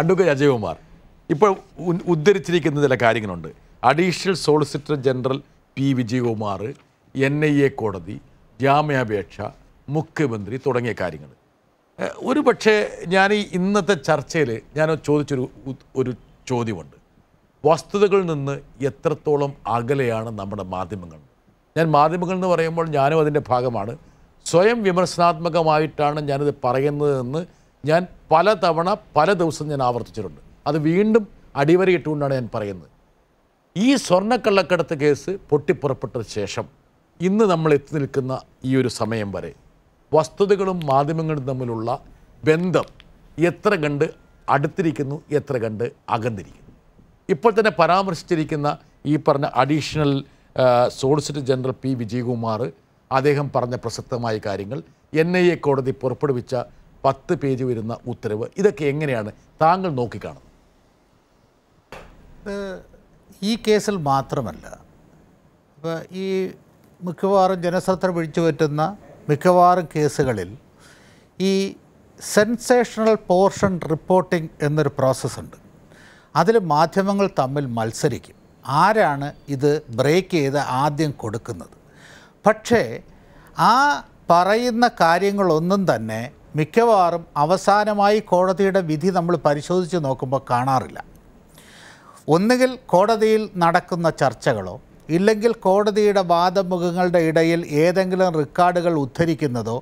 advocate Ajayakumar ഇപ്പോൾ ഉദ്ധരിച്ചിരിക്കുന്ന ചില കാര്യങ്ങളുണ്ട് additional solicitor general P Vijayakumar N I A കോടതി ജാമ്യാപേക്ഷ മുഖ്യമന്ത്രി തുടങ്ങിയ കാര്യങ്ങൾ ഒരു പക്ഷേ ഞാൻ ഈ ഇന്നത്തെ ചർച്ചയിൽ ഞാൻ ചോദിച്ചൊരു ഒരു ചോദ്യമുണ്ട് വസ്തുതകളിൽ നിന്ന് എത്രത്തോളം അകലെയാണ് നമ്മുടെ മാധ്യമങ്ങൾ ഞാൻ മാധ്യമങ്ങൾ എന്ന് പറയുമ്പോൾ ഞാനും അതിൻ്റെ ഭാഗമാണ് സ്വയം വിമർശനാത്മകമായിട്ടാണ് ഞാനിത് പറയുന്നതെന്ന് ഞാൻ പല തവണ പല ദിവസം ഞാൻ ആവർത്തിച്ചിട്ടുണ്ട് അത് വീണ്ടും അടിവരയിട്ടുകൊണ്ടാണ് ഞാൻ പറയുന്നത് ഈ സ്വർണ്ണക്കള്ളക്കടത്ത് കേസ് പൊട്ടിപ്പുറപ്പെട്ട ശേഷം ഇന്ന് നമ്മൾ എത്തി നിൽക്കുന്ന ഈ ഒരു സമയം വരെ വസ്തുതകളും മാധ്യമങ്ങളും തമ്മിലുള്ള ബന്ധം എത്ര കണ്ട് അടുത്തിരിക്കുന്നു എത്ര കണ്ട് അകന്നിരിക്കുന്നു ഇപ്പോൾ തന്നെ പരാമർശിച്ചിരിക്കുന്ന ഈ പറഞ്ഞ additional solicitor general P Vijayakumar അദ്ദേഹം പറഞ്ഞ പ്രസക്തമായ കാര്യങ്ങൾ എൻ ഐ എ കോടതി പുറപ്പെടുവിച്ച പത്ത് പേജ് വരുന്ന ഉത്തരവ് ഇതൊക്കെ എങ്ങനെയാണ് താങ്കൾ നോക്കിക്കാണുന്നത് ഈ കേസിൽ മാത്രമല്ല ഇപ്പോൾ ഈ മിക്കവാറും ജനശ്രദ്ധ പിടിച്ചു പറ്റുന്ന മിക്കവാറും കേസുകളിൽ ഈ സെൻസേഷണൽ പോർഷൻ റിപ്പോർട്ടിംഗ് എന്നൊരു പ്രോസസ്സുണ്ട് അതിൽ മാധ്യമങ്ങൾ തമ്മിൽ മത്സരിക്കും ആരാണ് ഇത് ബ്രേക്ക് ചെയ്ത് ആദ്യം കൊടുക്കുന്നത് പക്ഷേ ആ പറയുന്ന കാര്യങ്ങളൊന്നും തന്നെ മിക്കവാറും അവസാനമായി കോടതിയുടെ വിധി നമ്മൾ പരിശോധിച്ച് നോക്കുമ്പോൾ കാണാറില്ല ഒന്നുകിൽ കോടതിയിൽ നടക്കുന്ന ചർച്ചകളോ ഇല്ലെങ്കിൽ കോടതിയുടെ വാദമുഖങ്ങളുടെ ഇടയിൽ ഏതെങ്കിലും റെക്കോർഡുകൾ ഉദ്ധരിക്കുന്നതോ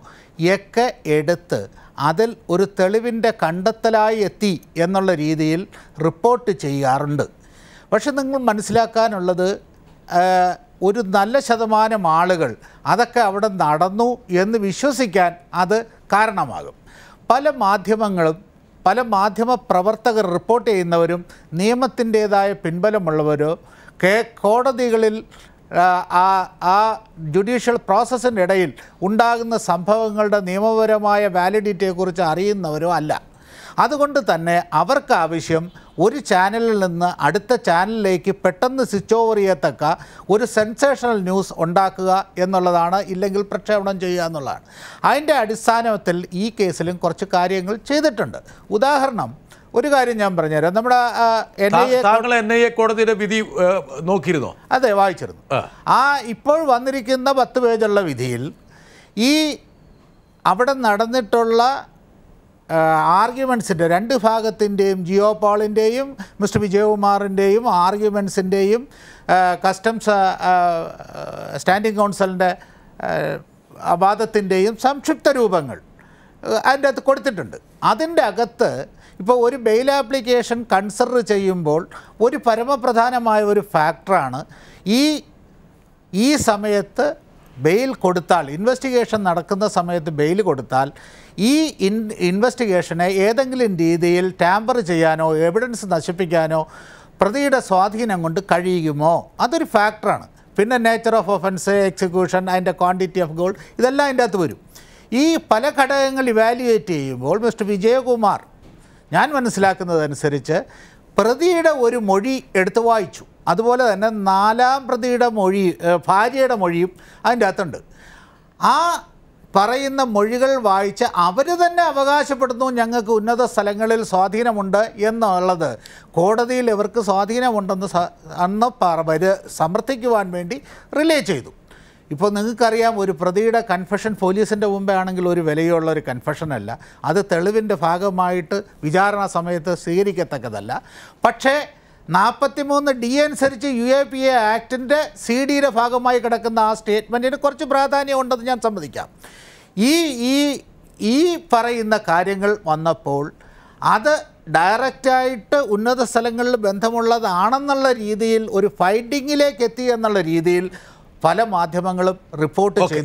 ഒക്കെ എടുത്ത് അതിൽ ഒരു തെളിവിൻ്റെ കണ്ടെത്തലായി എത്തി എന്നുള്ള രീതിയിൽ റിപ്പോർട്ട് ചെയ്യാറുണ്ട് പക്ഷെ നിങ്ങൾ മനസ്സിലാക്കാനുള്ളത് ഒരു നല്ല ശതമാനം ആളുകൾ അതൊക്കെ അവിടെ നടന്നു എന്ന് വിശ്വസിക്കാൻ അത് കാരണമാകും പല മാധ്യമങ്ങളും പല മാധ്യമ പ്രവർത്തകർ റിപ്പോർട്ട് ചെയ്യുന്നവരും നിയമത്തിൻ്റേതായ പിൻബലമുള്ളവരോ കെ കോടതികളിൽ ആ ആ ജുഡീഷ്യൽ പ്രോസസ്സിൻ്റെ ഇടയിൽ ഉണ്ടാകുന്ന സംഭവങ്ങളുടെ നിയമപരമായ വാലിഡിറ്റിയെക്കുറിച്ച് അറിയുന്നവരോ അല്ല അതുകൊണ്ട് തന്നെ അവർക്ക് ആവശ്യം ഒരു ചാനലിൽ നിന്ന് അടുത്ത ചാനലിലേക്ക് പെട്ടെന്ന് സ്വിച്ച് ഓവർ ചെയ്യത്തക്ക ഒരു സെൻസേഷണൽ ന്യൂസ് ഉണ്ടാക്കുക എന്നുള്ളതാണ് ഇല്ലെങ്കിൽ പ്രക്ഷേപണം ചെയ്യുക എന്നുള്ളതാണ് അതിൻ്റെ അടിസ്ഥാനത്തിൽ ഈ കേസിലും കുറച്ച് കാര്യങ്ങൾ ചെയ്തിട്ടുണ്ട് ഉദാഹരണം ഒരു കാര്യം ഞാൻ പറഞ്ഞുതരാം നമ്മുടെ താങ്കൾ എൻ ഐ എ കോടതിയുടെ വിധി നോക്കിയിരുന്നു അതെ വായിച്ചിരുന്നു ആ ഇപ്പോൾ വന്നിരിക്കുന്ന പത്ത് പേജുള്ള വിധിയിൽ ഈ അവിടെ നടന്നിട്ടുള്ള ആർഗ്യുമെൻസിൻ്റെ രണ്ട് ഭാഗത്തിൻ്റെയും ജിയോ പോളിൻ്റെയും മിസ്റ്റർ വിജയകുമാറിൻ്റെയും ആർഗ്യുമെൻസിൻ്റെയും കസ്റ്റംസ് സ്റ്റാൻഡിങ് കൗൺസിലിൻ്റെ വാദത്തിൻ്റെയും സംക്ഷിപ്ത രൂപങ്ങൾ അതിൻ്റെ അകത്ത് കൊടുത്തിട്ടുണ്ട് അതിൻ്റെ അകത്ത് ഇപ്പോൾ ഒരു ബെയിൽ ആപ്ലിക്കേഷൻ കൺസിഡർ ചെയ്യുമ്പോൾ ഒരു പരമപ്രധാനമായ ഒരു ഫാക്ടറാണ് ഈ ഈ സമയത്ത് ബെയിൽ കൊടുത്താൽ ഇൻവെസ്റ്റിഗേഷൻ നടക്കുന്ന സമയത്ത് ബെയിൽ കൊടുത്താൽ ഈ ഇൻ ഇൻവെസ്റ്റിഗേഷനെ ഏതെങ്കിലും രീതിയിൽ ടാമ്പർ ചെയ്യാനോ എവിഡൻസ് നശിപ്പിക്കാനോ പ്രതിയുടെ സ്വാധീനം കൊണ്ട് കഴിയുമോ അതൊരു ഫാക്ടറാണ് പിന്നെ നേച്ചർ ഓഫ് ഒഫൻസ് എക്സിക്യൂഷൻ അതിൻ്റെ ക്വാണ്ടിറ്റി ഓഫ് ഗോൾഡ് ഇതെല്ലാം അതിൻ്റെ അകത്ത് വരും ഈ പല ഘടകങ്ങൾ ഇവാലുവേറ്റ് ചെയ്യുമ്പോൾ മിസ്റ്റർ വിജയകുമാർ ഞാൻ മനസ്സിലാക്കുന്നതനുസരിച്ച് പ്രതിയുടെ ഒരു മൊഴി എടുത്തു വായിച്ചു അതുപോലെ തന്നെ നാലാം പ്രതിയുടെ മൊഴി ഭാര്യയുടെ മൊഴിയും അതിൻ്റെ അകത്തുണ്ട് ആ പറയുന്ന മൊഴികൾ വായിച്ച് അവർ തന്നെ അവകാശപ്പെടുന്നു ഞങ്ങൾക്ക് ഉന്നത സ്ഥലങ്ങളിൽ സ്വാധീനമുണ്ട് എന്നുള്ളത് കോടതിയിൽ ഇവർക്ക് സ്വാധീനമുണ്ടെന്ന് അന്ന് പറവർ സമർത്ഥിക്കുവാൻ വേണ്ടി റിലേ ചെയ്തു ഇപ്പോൾ നിങ്ങൾക്കറിയാം ഒരു പ്രതിയുടെ കൺഫെഷൻ പോലീസിൻ്റെ മുമ്പേ ആണെങ്കിൽ ഒരു വിലയുള്ള ഒരു കൺഫെഷനല്ല അത് തെളിവിൻ്റെ ഭാഗമായിട്ട് വിചാരണ സമയത്ത് സ്വീകരിക്കത്തക്കതല്ല പക്ഷേ മൂന്ന് ഡി അനുസരിച്ച് യു എ പി എ ആക്ടിൻ്റെ സി ഡിയുടെ ഭാഗമായി കിടക്കുന്ന ആ സ്റ്റേറ്റ്മെൻറ്റിന് കുറച്ച് പ്രാധാന്യം ഉണ്ടെന്ന് ഞാൻ സമ്മതിക്കാം ഈ ഈ ഈ പറയുന്ന കാര്യങ്ങൾ വന്നപ്പോൾ അത് ഡയറക്റ്റായിട്ട് ഉന്നത സ്ഥലങ്ങളിൽ ബന്ധമുള്ളതാണെന്നുള്ള രീതിയിൽ ഒരു ഫൈൻഡിങ്ങിലേക്ക് എത്തി എന്നുള്ള രീതിയിൽ പല മാധ്യമങ്ങളും റിപ്പോർട്ട് ചെയ്തു